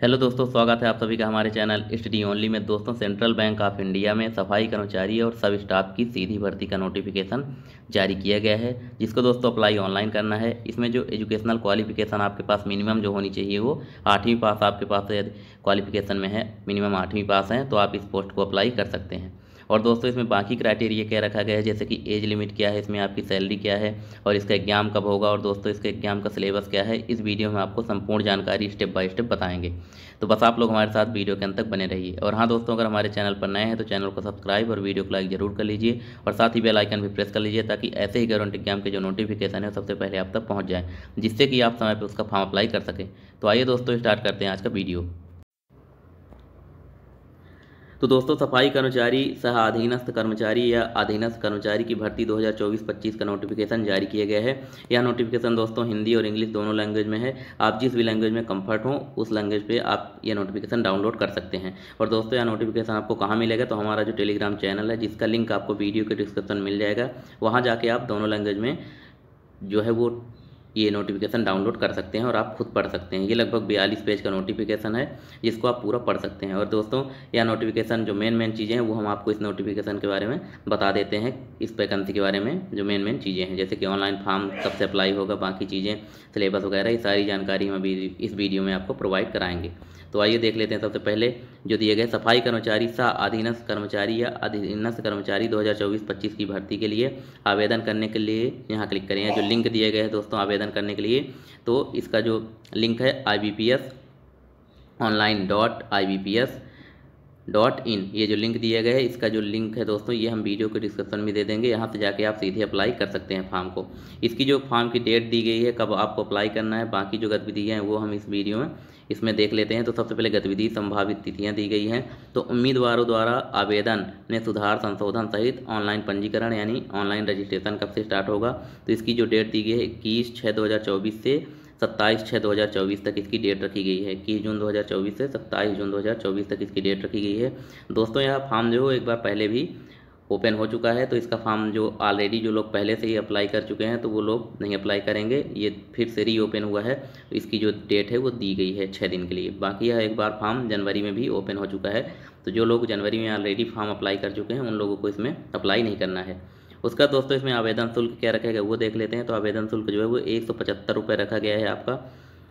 hello दोस्तों स्वागत है आप सभी का हमारे चैनल स्टडी ओनली में दोस्तों सेंट्रल बैंक ऑफ इंडिया में सफाई कर्मचारी और सब स्टाफ की सीधी भर्ती का नोटिफिकेशन जारी किया गया है जिसको दोस्तों अप्लाई ऑनलाइन करना है इसमें जो एजुकेशनल क्वालिफिकेशन आपके पास मिनिमम जो होनी चाहिए वो आठवीं पास आपके पास क्वालिफिकेशन में है मिनिमम आठवीं पास हैं तो आप इस पोस्ट को अप्लाई कर सकते हैं और दोस्तों इसमें बाकी क्राइटेरिया क्या रखा गया है जैसे कि एज लिमिट क्या है इसमें आपकी सैलरी क्या है और इसका एग्जाम कब होगा और दोस्तों इसके एग्जाम का सिलेबस क्या है इस वीडियो में आपको संपूर्ण जानकारी स्टेप बाय स्टेप बताएंगे तो बस आप लोग हमारे साथ वीडियो के अंत तक बने रहिए और हाँ दोस्तों अगर हमारे चैनल पर नए हैं तो चैनल को सब्सक्राइब और वीडियो को लाइक जरूर कर लीजिए और साथ ही बेलाइकन भी प्रेस कर लीजिए ताकि ऐसे ही गवर्नमेंट एग्जाम के जो नोटिफिकेशन है सबसे पहले आप तक पहुँच जाए जिससे कि आप समय पर उसका फॉर्म अप्लाई कर सकें तो आइए दोस्तों स्टार्ट करते हैं आज का वीडियो तो दोस्तों सफाई कर्मचारी सह अधीनस्थ कर्मचारी या अधीनस्थ कर्मचारी की भर्ती 2024-25 का नोटिफिकेशन जारी किया गया है यह नोटिफिकेशन दोस्तों हिंदी और इंग्लिश दोनों लैंग्वेज में है आप जिस भी लैंग्वेज में कंफर्ट हो उस लैंग्वेज पे आप यह नोटिफिकेशन डाउनलोड कर सकते हैं और दोस्तों यह नोटिफिकेशन आपको कहाँ मिलेगा तो हमारा जो टेलीग्राम चैनल है जिसका लिंक आपको वीडियो के डिस्क्रिप्शन मिल जाएगा वहाँ जाके आप दोनों लैंग्वेज में जो है वो ये नोटिफिकेशन डाउनलोड कर सकते हैं और आप खुद पढ़ सकते हैं ये लगभग बयालीस पेज का नोटिफिकेशन है जिसको आप पूरा पढ़ सकते हैं और दोस्तों यह नोटिफिकेशन जो मेन मेन चीज़ें हैं वो हम आपको इस नोटिफिकेशन के बारे में बता देते हैं इस वैकेंसी के बारे में जो मेन मेन चीज़ें हैं जैसे कि ऑनलाइन फॉर्म कब से अप्लाई होगा बाकी चीज़ें सिलेबस वगैरह ये सारी जानकारी हम अभी इस वीडियो में आपको प्रोवाइड कराएंगे तो आइए देख लेते हैं सबसे पहले जो दिए गए सफाई कर्मचारी सा अधीनस्थ कर्मचारी या अधीनस्थ कर्मचारी 2024-25 की भर्ती के लिए आवेदन करने के लिए यहाँ क्लिक करें जो लिंक दिए गए हैं दोस्तों आवेदन आवेदन करने के लिए तो इसका जो लिंक है I B P S online dot I B P S dot in ये जो लिंक दिया गया है इसका जो लिंक है दोस्तों ये हम वीडियो के डिस्क्रिप्शन में दे देंगे यहाँ से जाके आप सीधे अप्लाई कर सकते हैं फॉर्म को इसकी जो फॉर्म की डेट दी गई है कब आपको अप्लाई करना है बाकी जो गतिविधियाँ हैं वो हम इस वीडियो में इसमें देख लेते हैं तो सबसे पहले गतिविधि संभावित तिथियाँ दी गई हैं तो उम्मीदवारों द्वारा आवेदन में सुधार संशोधन सहित ऑनलाइन पंजीकरण यानी ऑनलाइन रजिस्ट्रेशन कब से स्टार्ट होगा तो इसकी जो डेट दी गई है इक्कीस छः दो से सत्ताईस छः चौबीस तक इसकी डेट रखी गई है इक्कीस जून 2024 से सत्ताईस जून 2024 तक इसकी डेट रखी गई है दोस्तों यह फॉर्म जो एक बार पहले भी ओपन हो चुका है तो इसका फॉर्म जो ऑलरेडी जो लोग पहले से ही अप्लाई कर चुके हैं तो वो लोग नहीं अप्लाई करेंगे ये फिर से रीओपन हुआ है इसकी जो डेट है वो दी गई है छः दिन के लिए बाकी यह एक बार फॉर्म जनवरी में भी ओपन हो चुका है तो जो लोग जनवरी में ऑलरेडी फॉर्म अप्लाई कर चुके हैं उन लोगों को इसमें अप्लाई नहीं करना है उसका दोस्तों इसमें आवेदन शुल्क क्या रखा गया वो देख लेते हैं तो आवेदन शुल्क जो है वो एक सौ पचहत्तर रुपये रखा गया है आपका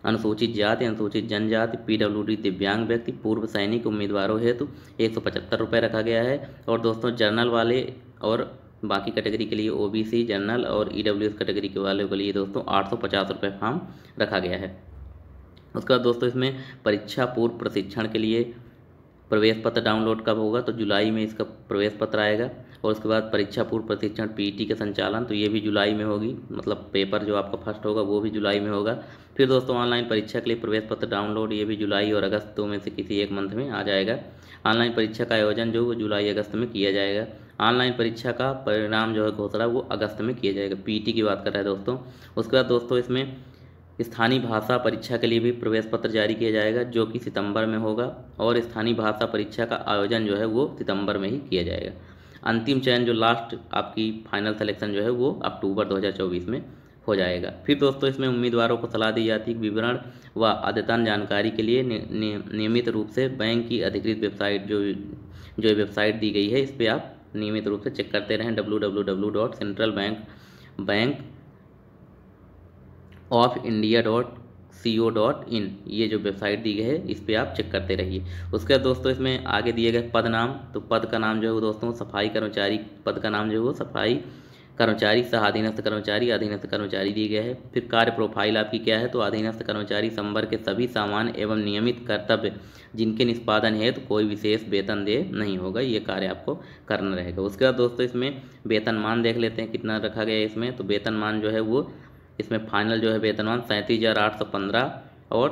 अनुसूचित जाति अनुसूचित जनजाति पीडब्ल्यूडी दिव्यांग व्यक्ति पूर्व सैनिक उम्मीदवारों हेतु एक सौ पचहत्तर रुपये रखा गया है और दोस्तों जर्नल वाले और बाकी कैटेगरी के लिए ओबीसी जनरल और एस कैटेगरी के वालों के लिए दोस्तों आठ सौ पचास रुपये फॉर्म रखा गया है उसके बाद दोस्तों इसमें परीक्षा पूर्व प्रशिक्षण के लिए प्रवेश पत्र डाउनलोड कब होगा तो जुलाई में इसका प्रवेश पत्र आएगा और उसके बाद परीक्षा पूर्व प्रशिक्षण पीटी का संचालन तो ये भी जुलाई में होगी मतलब पेपर जो आपका फर्स्ट होगा वो भी जुलाई में होगा फिर दोस्तों ऑनलाइन परीक्षा के लिए प्रवेश पत्र डाउनलोड ये भी जुलाई और अगस्त दो में से किसी एक मंथ में आ जाएगा ऑनलाइन परीक्षा का आयोजन जो वो जुलाई अगस्त में किया जाएगा ऑनलाइन परीक्षा का परिणाम जो है घोषणा वो अगस्त में किया जाएगा पीटी की बात कर रहे हैं दोस्तों उसके बाद दोस्तों इसमें स्थानीय भाषा परीक्षा के लिए भी प्रवेश पत्र जारी किया जाएगा जो कि सितंबर में होगा और स्थानीय भाषा परीक्षा का आयोजन जो है वो सितंबर में ही किया जाएगा अंतिम चयन जो लास्ट आपकी फाइनल सिलेक्शन जो है वो अक्टूबर 2024 में हो जाएगा फिर दोस्तों इसमें उम्मीदवारों को सलाह दी जाती है विवरण व अद्यतन जानकारी के लिए नियमित रूप से बैंक की अधिकृत वेबसाइट जो जो वेबसाइट दी गई है इस पर आप नियमित रूप से चेक करते रहें W W W dot central bank bank of India dot C O dot in ये जो वेबसाइट दी गई है इस पर आप चेक करते रहिए उसके बाद दोस्तों इसमें आगे दिए गए पद नाम तो पद का नाम जो है वो दोस्तों सफाई कर्मचारी पद का नाम जो है वो सफाई कर्मचारी सह अधीनस्थ कर्मचारी अधीनस्थ कर्मचारी दिए गए हैं फिर कार्य प्रोफाइल आपकी क्या है तो अधीनस्थ कर्मचारी संवर्ग के सभी सामान एवं नियमित कर्तव्य जिनके निष्पादन है तो कोई विशेष वेतन दे नहीं होगा ये कार्य आपको करना रहेगा उसके बाद दोस्तों इसमें वेतनमान देख लेते हैं कितना रखा गया है इसमें तो वेतनमान जो है वो इसमें फाइनल जो है वेतनमान सैंतीस हज़ार आठ सौ पंद्रह और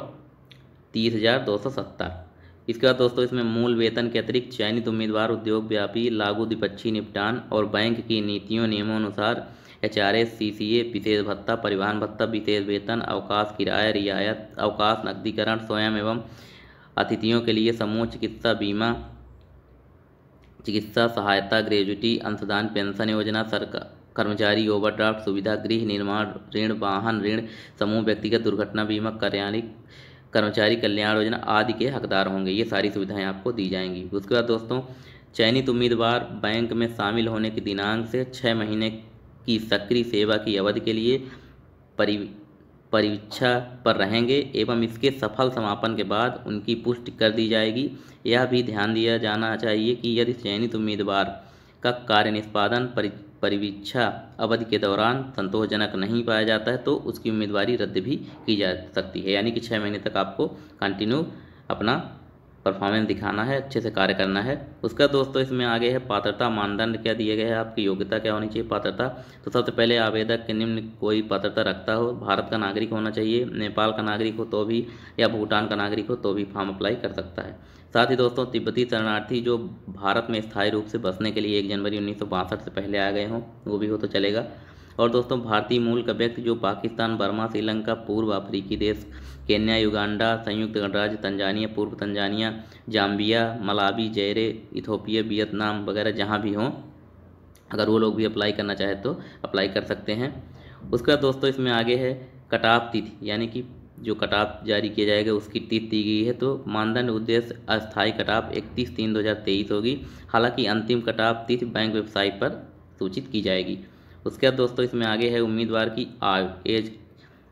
तीस हज़ार दो सौ सत्तर इसके बाद दोस्तों इसमें मूल वेतन के अतिरिक्त चयनित उम्मीदवार उद्योग व्यापी लागू द्विपक्षीय निपटान और बैंक की नीतियों नियमों अनुसार H R S C C A विशेष भत्ता परिवहन भत्ता विशेष वेतन अवकाश किराया रियायत अवकाश नकदीकरण स्वयं एवं अतिथियों के लिए समूह चिकित्सा बीमा चिकित्सा सहायता ग्रेजुटी अंशदान पेंशन योजना सरकार कर्मचारी ओवरड्राफ्ट सुविधा गृह निर्माण ऋण वाहन ऋण समूह व्यक्तिगत दुर्घटना बीमा कार्यालय कर्मचारी कल्याण योजना आदि के हकदार होंगे ये सारी सुविधाएं आपको दी जाएंगी उसके बाद दोस्तों चयनित उम्मीदवार बैंक में शामिल होने की दिनांक से छः महीने की सक्रिय सेवा की अवधि के लिए परि परीक्षा पर रहेंगे एवं इसके सफल समापन के बाद उनकी पुष्टि कर दी जाएगी यह भी ध्यान दिया जाना चाहिए कि यदि चयनित उम्मीदवार का कार्य निष्पादन परी परिवीक्षा अवधि के दौरान संतोषजनक नहीं पाया जाता है तो उसकी उम्मीदवारी रद्द भी की जा सकती है यानी कि छः महीने तक आपको कंटिन्यू अपना परफॉर्मेंस दिखाना है अच्छे से कार्य करना है उसका दोस्तों इसमें आगे है पात्रता मानदंड क्या दिए गए हैं आपकी योग्यता क्या होनी चाहिए पात्रता तो सबसे पहले आवेदक के निम्न कोई पात्रता रखता हो भारत का नागरिक होना चाहिए नेपाल का नागरिक हो तो भी या भूटान का नागरिक हो तो भी फॉर्म अप्लाई कर सकता है साथ ही दोस्तों तिब्बती शरणार्थी जो भारत में स्थायी रूप से बसने के लिए एक जनवरी उन्नीस से पहले आ गए हों वो भी हो तो चलेगा और दोस्तों भारतीय मूल का व्यक्ति जो पाकिस्तान बर्मा श्रीलंका पूर्व अफ्रीकी देश केन्या युगांडा संयुक्त गणराज्य तंजानिया पूर्व Tanzania Zambia Malawi Zaire Ethiopia Vietnam वगैरह जहाँ भी हों अगर वो लोग भी अप्लाई करना चाहे तो अप्लाई कर सकते हैं उसके बाद दोस्तों इसमें आगे है कटाप तिथि यानी कि जो कटाप जारी किया जाएगा उसकी तिथि दी गई है तो मानदंड उद्देश्य अस्थायी कटाप इकतीस तीन दो हज़ार तेईस होगी हालांकि अंतिम कटाप तिथि बैंक वेबसाइट पर सूचित की जाएगी उसके बाद दोस्तों इसमें आगे है उम्मीदवार की आयु एज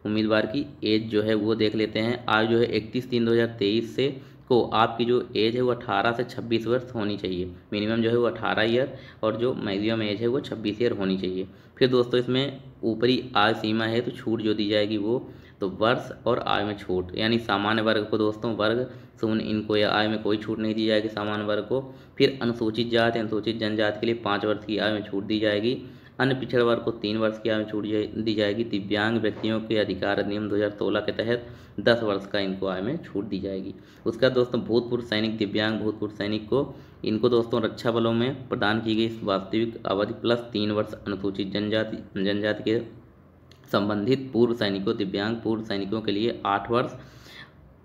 उम्मीदवार की एज जो है वो देख लेते हैं आयु जो है इकतीस तीन दो हज़ार तेईस से को आपकी जो एज है वो अठारह से छब्बीस वर्ष होनी चाहिए मिनिमम जो है वो अठारह ईयर और जो मैक्सिमम एज है वो छब्बीस ईयर होनी चाहिए फिर दोस्तों इसमें ऊपरी आय सीमा है तो छूट जो दी जाएगी वो तो वर्ष और आय में छूट यानी सामान्य वर्ग को दोस्तों वर्ग शून्य इनको या आय में कोई छूट नहीं दी जाएगी सामान्य वर्ग को फिर अनुसूचित जाति अनुसूचित जनजाति के लिए पाँच वर्ष की आय में छूट दी जाएगी अन्य पिछड़े वर्ग को तीन वर्ष की आय में छूट दी जाएगी दिव्यांग व्यक्तियों के अधिकार अधिनियम सोलह के तहत दस वर्ष का इनको आय में छूट दी जाएगी उसका दोस्तों भूतपूर्व सैनिक दिव्यांग भूतपूर्व सैनिक को इनको दोस्तों रक्षा बलों में प्रदान की गई वास्तविक अवधि प्लस तीन वर्ष अनुसूचित जनजाति जनजाति के संबंधित पूर्व सैनिकों दिव्यांग पूर्व सैनिकों के लिए आठ वर्ष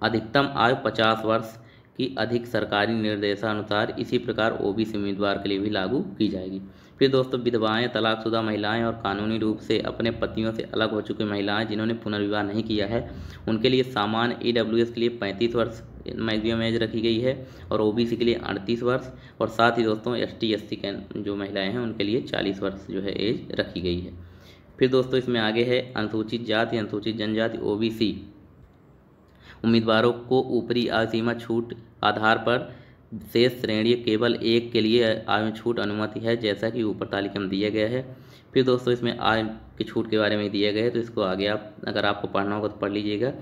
अधिकतम आयु पचास वर्ष की अधिक सरकारी निर्देशानुसार इसी प्रकार ओबीसी उम्मीदवार के लिए भी लागू की जाएगी फिर दोस्तों विधवाएं तलाकशुदा महिलाएं और कानूनी रूप से अपने पतियों से अलग हो चुकी महिलाएं जिन्होंने पुनर्विवाह नहीं किया है उनके लिए सामान्य ई के लिए पैंतीस वर्ष मैक्सिमम एज रखी गई है और ओबीसी के लिए अड़तीस वर्ष और साथ ही दोस्तों एस टी के जो महिलाएं हैं उनके लिए चालीस वर्ष जो है एज रखी गई है फिर दोस्तों इसमें आगे है अनुसूचित जाति अनुसूचित जनजाति ओबीसी उम्मीदवारों को ऊपरी आसीमा छूट आधार पर शेष श्रेणी केवल एक के लिए आय में छूट अनुमति है जैसा कि ऊपर तालिका में दिया गया है फिर दोस्तों इसमें आय की छूट के बारे में दिया गया है तो इसको आगे आप अगर आपको पढ़ना होगा तो पढ़ लीजिएगा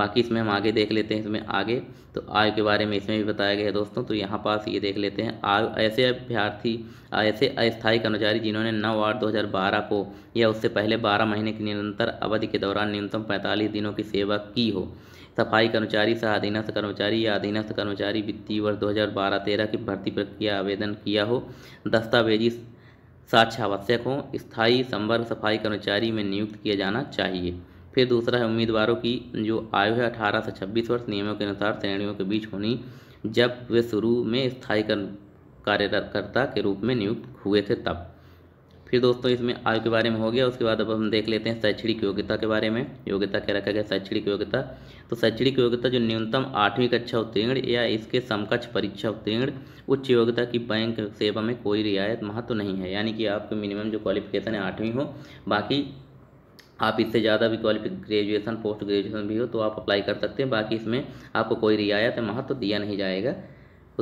बाकी इसमें हम आगे देख लेते हैं इसमें आगे तो आय के बारे में इसमें भी बताया गया है दोस्तों तो यहाँ पास ये देख लेते हैं आय ऐसे अभ्यर्थी ऐसे अस्थायी कर्मचारी जिन्होंने नौ आठ दो हज़ार बारह को या उससे पहले बारह महीने की निरंतर अवधि के दौरान न्यूनतम पैंतालीस दिनों की सेवा की हो सफाई कर्मचारी सह अधीनस्थ कर्मचारी या अधीनस्थ कर्मचारी वित्तीय वर्ष 2012-13 की भर्ती प्रक्रिया आवेदन किया हो दस्तावेजी साक्ष्य आवश्यक हो स्थायी संवर्ग सफाई कर्मचारी में नियुक्त किया जाना चाहिए फिर दूसरा है उम्मीदवारों की जो आयु है अठारह से छब्बीस वर्ष नियमों के अनुसार श्रेणियों के बीच होनी जब वे शुरू में स्थायी कर्म कार्यकर्ता के रूप में नियुक्त हुए थे तब फिर दोस्तों इसमें आयु के बारे में हो गया उसके बाद अब हम देख लेते हैं शैक्षणिक योग्यता के बारे में योग्यता क्या रखा गया शैक्षणिक योग्यता तो शैक्षणिक योग्यता जो न्यूनतम आठवीं कक्षा उत्तीर्ण या इसके समकक्ष परीक्षा उत्तीर्ण उच्च योग्यता की बैंक सेवा में कोई रियायत महत्व तो नहीं है यानी कि आपके मिनिमम जो क्वालिफिकेशन है आठवीं हो बाकी आप इससे ज़्यादा भी क्वालिफिक ग्रेजुएसन पोस्ट ग्रेजुएसन भी हो तो आप अप्लाई कर सकते हैं बाकी इसमें आपको कोई रियायत महत्व दिया नहीं जाएगा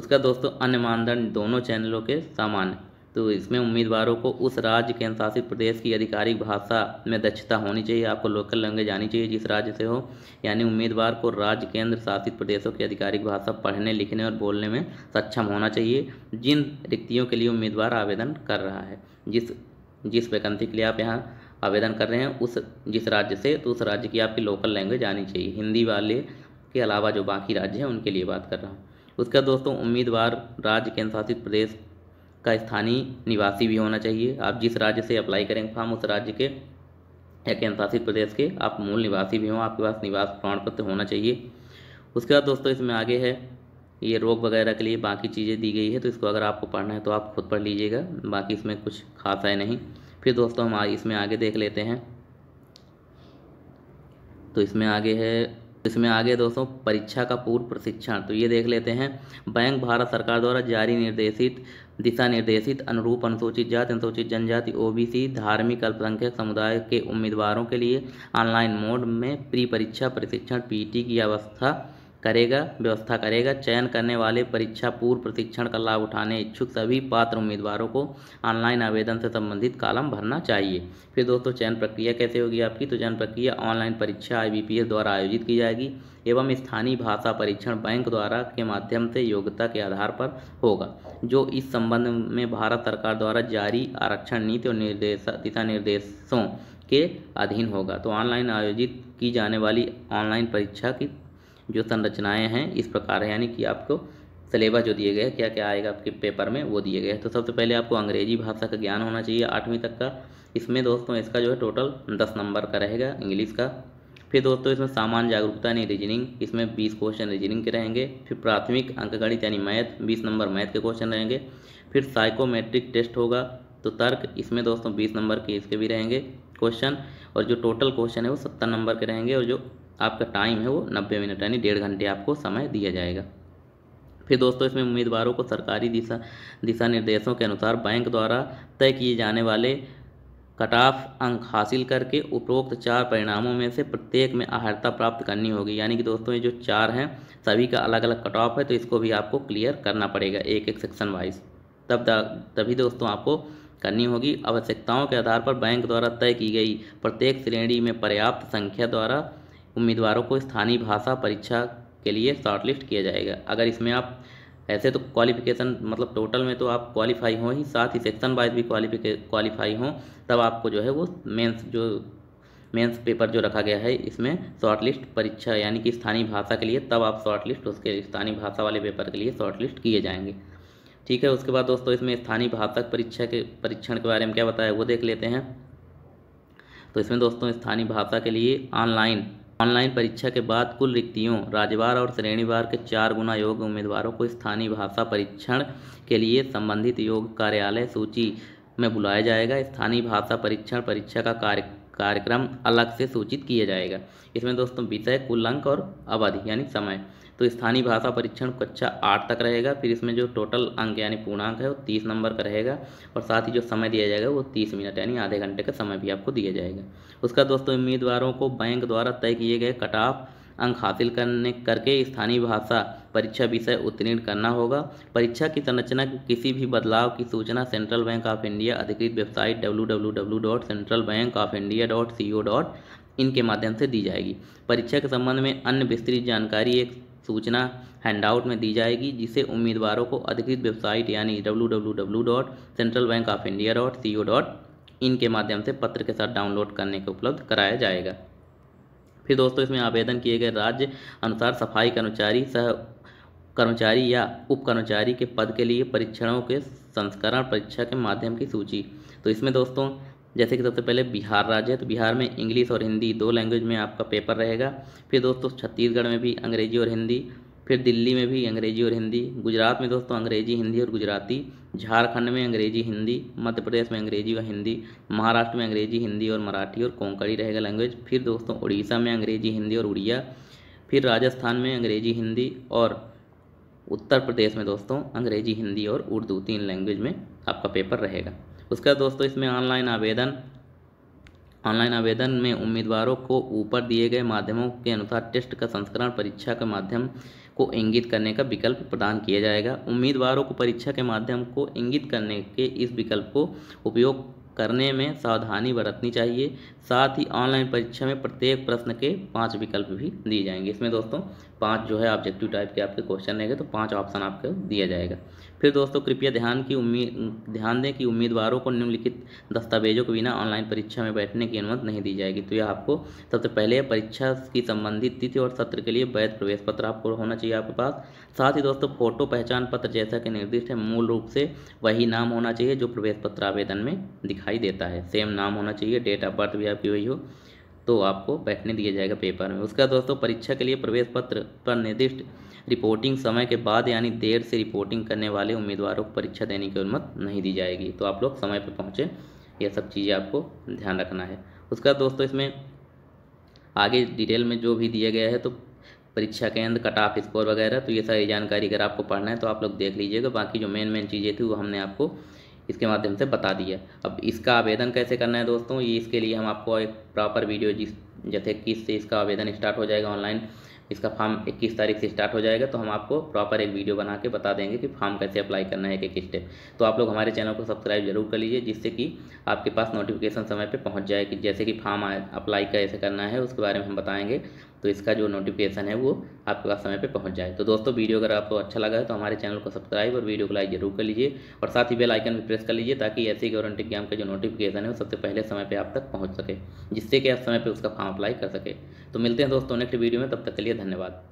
उसका दोस्तों अन्य मानदंड दोनों चैनलों के सामान्य तो इसमें उम्मीदवारों को उस राज्य के अनुशासित प्रदेश की आधिकारिक भाषा में दक्षता होनी चाहिए आपको लोकल लैंग्वेज आनी चाहिए जिस राज्य से हो यानी उम्मीदवार को राज्य केंद्र शासित प्रदेशों की आधिकारिक भाषा पढ़ने लिखने और बोलने में सक्षम होना चाहिए जिन रिक्तियों के लिए उम्मीदवार आवेदन कर रहा है जिस जिस वैकेंसी के लिए आप यहाँ आवेदन कर रहे हैं उस जिस राज्य से तो उस राज्य की आपकी लोकल लैंग्वेज आनी चाहिए हिंदी वाले के अलावा जो बाकी राज्य हैं उनके लिए बात कर रहा हूँ उसका दोस्तों उम्मीदवार राज्य केंद्र शासित प्रदेश का स्थानीय निवासी भी होना चाहिए आप जिस राज्य से अप्लाई करेंगे फॉर्म उस राज्य के या केंद्रशासित प्रदेश के आप मूल निवासी भी हों आपके पास निवास प्रमाण पत्र होना चाहिए उसके बाद दोस्तों इसमें आगे है ये रोग वगैरह के लिए बाकी चीज़ें दी गई है तो इसको अगर आपको पढ़ना है तो आप खुद पढ़ लीजिएगा बाकी इसमें कुछ खास है नहीं फिर दोस्तों हम इसमें आगे देख लेते हैं तो इसमें आगे है इसमें आगे दोस्तों परीक्षा का पूर्व प्रशिक्षण तो ये देख लेते हैं बैंक भारत सरकार द्वारा जारी निर्देशित दिशा निर्देशित अनुरूप अनुसूचित जाति अनुसूचित जनजाति ओबीसी धार्मिक अल्पसंख्यक समुदाय के उम्मीदवारों के लिए ऑनलाइन मोड में प्री परीक्षा प्रशिक्षण पीटी की व्यवस्था करेगा व्यवस्था करेगा चयन करने वाले परीक्षा पूर्व प्रशिक्षण का लाभ उठाने इच्छुक सभी पात्र उम्मीदवारों को ऑनलाइन आवेदन से संबंधित कालम भरना चाहिए फिर दोस्तों चयन प्रक्रिया कैसे होगी आपकी तो चयन प्रक्रिया ऑनलाइन परीक्षा आई द्वारा आयोजित की जाएगी एवं स्थानीय भाषा परीक्षण बैंक द्वारा के माध्यम से योग्यता के आधार पर होगा जो इस संबंध में भारत सरकार द्वारा जारी आरक्षण नीति और निर्देश दिशा निर्देशों के अधीन होगा तो ऑनलाइन आयोजित की जाने वाली ऑनलाइन परीक्षा की जो संरचनाएँ हैं इस प्रकार है यानी कि आपको सलेबस जो दिए गए क्या क्या आएगा आपके पेपर में वो दिए गए तो सबसे पहले आपको अंग्रेजी भाषा का ज्ञान होना चाहिए आठवीं तक का इसमें दोस्तों इसका जो है टोटल दस नंबर का रहेगा इंग्लिश का फिर दोस्तों इसमें सामान्य जागरूकता यानी रीजनिंग इसमें बीस क्वेश्चन रीजनिंग के रहेंगे फिर प्राथमिक अंकगणित यानी मैथ बीस नंबर मैथ के क्वेश्चन रहेंगे फिर साइकोमेट्रिक टेस्ट होगा तो तर्क इसमें दोस्तों बीस नंबर के इसके भी रहेंगे क्वेश्चन और जो टोटल क्वेश्चन है वो सत्तर नंबर के रहेंगे और जो आपका टाइम है वो नब्बे मिनट यानी डेढ़ घंटे आपको समय दिया जाएगा फिर दोस्तों इसमें उम्मीदवारों को सरकारी दिशा दिशा निर्देशों के अनुसार बैंक द्वारा तय किए जाने वाले कट ऑफ अंक हासिल करके उपरोक्त चार परिणामों में से प्रत्येक में अहर्ता प्राप्त करनी होगी यानी कि दोस्तों ये जो चार हैं सभी का अलग अलग कट ऑफ है तो इसको भी आपको क्लियर करना पड़ेगा एक एक सेक्शन वाइज तब तभी दोस्तों आपको करनी होगी आवश्यकताओं के आधार पर बैंक द्वारा तय की गई प्रत्येक श्रेणी में पर्याप्त संख्या द्वारा उम्मीदवारों को स्थानीय भाषा परीक्षा के लिए शॉर्टलिस्ट किया जाएगा अगर इसमें आप ऐसे तो क्वालिफिकेशन मतलब टोटल में तो आप क्वालिफाई हों ही साथ ही सेक्शन वाइज भी क्वालिफिके क्वालिफाई हों तब आपको जो है वो मेंस जो मेंस पेपर जो रखा गया है इसमें शॉर्टलिस्ट परीक्षा यानी कि स्थानीय भाषा के लिए तब आप शॉर्टलिस्ट उसके स्थानीय भाषा वाले पेपर के लिए शॉर्टलिस्ट किए जाएंगे ठीक है उसके बाद दोस्तों इसमें स्थानीय भाषा परीक्षा के परीक्षण के बारे में क्या बताया वो देख लेते हैं तो इसमें दोस्तों स्थानीय भाषा के लिए ऑनलाइन ऑनलाइन परीक्षा के बाद कुल रिक्तियों राजवार और श्रेणीवार के चार गुना योग्य उम्मीदवारों को स्थानीय भाषा परीक्षण के लिए संबंधित योग कार्यालय सूची में बुलाया जाएगा स्थानीय भाषा परीक्षण परीक्षा का कार्य कार्यक्रम अलग से सूचित किया जाएगा इसमें दोस्तों विषय कुल अंक और अवधि यानी समय तो स्थानीय भाषा परीक्षण कक्षा आठ तक रहेगा फिर इसमें जो टोटल अंक यानी पूर्णांक है वो तीस नंबर का रहेगा और साथ ही जो समय दिया जाएगा वो तीस मिनट यानी आधे घंटे का समय भी आपको दिया जाएगा उसका दोस्तों उम्मीदवारों को बैंक द्वारा तय किए गए कट ऑफ अंक हासिल करने करके स्थानीय भाषा परीक्षा विषय उत्तीर्ण करना होगा परीक्षा की संरचना के किसी भी बदलाव की सूचना सेंट्रल बैंक ऑफ इंडिया अधिकृत website W W W dot central bank of India dot C O dot इनके माध्यम से दी जाएगी परीक्षा के संबंध में अन्य विस्तृत जानकारी एक सूचना हैंडआउट में दी जाएगी जिसे उम्मीदवारों को अधिकृत वेबसाइट यानी डब्ल्यू के माध्यम से पत्र के साथ डाउनलोड करने के उपलब्ध कराया जाएगा फिर दोस्तों इसमें आवेदन किए गए राज्य अनुसार सफाई कर्मचारी सह कर्मचारी या उप कर्मचारी के पद के लिए परीक्षणों के संस्करण परीक्षा के माध्यम की सूची तो इसमें दोस्तों जैसे कि सबसे पहले बिहार राज्य है तो बिहार में इंग्लिश और हिंदी दो लैंग्वेज में आपका पेपर रहेगा फिर दोस्तों छत्तीसगढ़ में भी अंग्रेजी और हिंदी फिर दिल्ली में भी अंग्रेजी और हिंदी गुजरात में दोस्तों अंग्रेजी हिंदी और गुजराती झारखंड में अंग्रेजी हिंदी मध्य प्रदेश में अंग्रेजी और हिंदी महाराष्ट्र में अंग्रेजी हिंदी और मराठी और कोंकणी रहेगा लैंग्वेज फिर दोस्तों उड़ीसा में अंग्रेजी हिंदी और उड़िया फिर राजस्थान में अंग्रेजी हिंदी और उत्तर प्रदेश में दोस्तों अंग्रेजी हिंदी और उर्दू तीन लैंग्वेज में आपका पेपर रहेगा उसका दोस्तों इसमें ऑनलाइन आवेदन ऑनलाइन आवेदन में उम्मीदवारों को ऊपर दिए गए माध्यमों के अनुसार टेस्ट का संस्करण परीक्षा के माध्यम को इंगित करने का विकल्प प्रदान किया जाएगा उम्मीदवारों को परीक्षा के माध्यम को इंगित करने के इस विकल्प को उपयोग करने में सावधानी बरतनी चाहिए साथ ही ऑनलाइन परीक्षा में प्रत्येक प्रश्न के पांच विकल्प भी दिए जाएंगे इसमें दोस्तों पांच जो है ऑब्जेक्टिव टाइप के आपके क्वेश्चन रहेंगे तो पांच ऑप्शन आपको दिया जाएगा फिर दोस्तों कृपया ध्यान की उम्मीद ध्यान दें कि उम्मीदवारों को निम्नलिखित दस्तावेजों के बिना ऑनलाइन परीक्षा में बैठने की अनुमति नहीं दी जाएगी तो यह आपको सबसे पहले परीक्षा की संबंधित तिथि और सत्र के लिए वैध प्रवेश पत्र आपको होना चाहिए आपके पास साथ ही दोस्तों फोटो पहचान पत्र जैसा कि निर्दिष्ट है मूल रूप से वही नाम होना चाहिए जो प्रवेश पत्र आवेदन में दिखाई देता है सेम नाम होना चाहिए डेट ऑफ बर्थ भी आपकी वही हो तो आपको बैठने दिया जाएगा पेपर में उसका दोस्तों परीक्षा के लिए प्रवेश पत्र पर निर्दिष्ट रिपोर्टिंग समय के बाद यानी देर से रिपोर्टिंग करने वाले उम्मीदवारों को परीक्षा देने की अनुमत नहीं दी जाएगी तो आप लोग समय पर पहुँचें यह सब चीज़ें आपको ध्यान रखना है उसका दोस्तों इसमें आगे डिटेल में जो भी दिया गया है तो परीक्षा केंद्र कट ऑफ स्कोर वगैरह तो ये सारी जानकारी अगर आपको पढ़ना है तो आप लोग देख लीजिएगा बाकी जो मेन मेन चीज़ें थी वो हमने आपको इसके माध्यम से बता दिया अब इसका आवेदन कैसे करना है दोस्तों ये इसके लिए हम आपको एक प्रॉपर वीडियो जिस जैसे इक्कीस से इसका आवेदन स्टार्ट हो जाएगा ऑनलाइन इसका फॉर्म इक्कीस तारीख से स्टार्ट हो जाएगा तो हम आपको प्रॉपर एक वीडियो बना के बता देंगे कि फॉर्म कैसे अप्लाई करना है एक एक स्टेप तो आप लोग हमारे चैनल को सब्सक्राइब जरूर कर लीजिए जिससे कि आपके पास नोटिफिकेशन समय पर पहुँच जाए कि जैसे कि फॉर्म अप्लाई कैसे करना है उसके बारे में हम बताएँगे तो इसका जो नोटिफिकेशन है वो आपके पास समय पे पहुंच जाए तो दोस्तों वीडियो अगर आपको अच्छा लगा है तो हमारे चैनल को सब्सक्राइब और वीडियो को लाइक जरूर कर लीजिए और साथ ही बेल आइकन भी प्रेस कर लीजिए ताकि ऐसे गवर्नमेंट एग्जाम का जो नोटिफिकेशन है वो सबसे पहले समय पर आप तक पहुँच सके जिससे कि आप समय पर उसका फॉर्म अप्लाई कर सके तो मिलते हैं दोस्तों नेक्स्ट वीडियो में तब तक के लिए धन्यवाद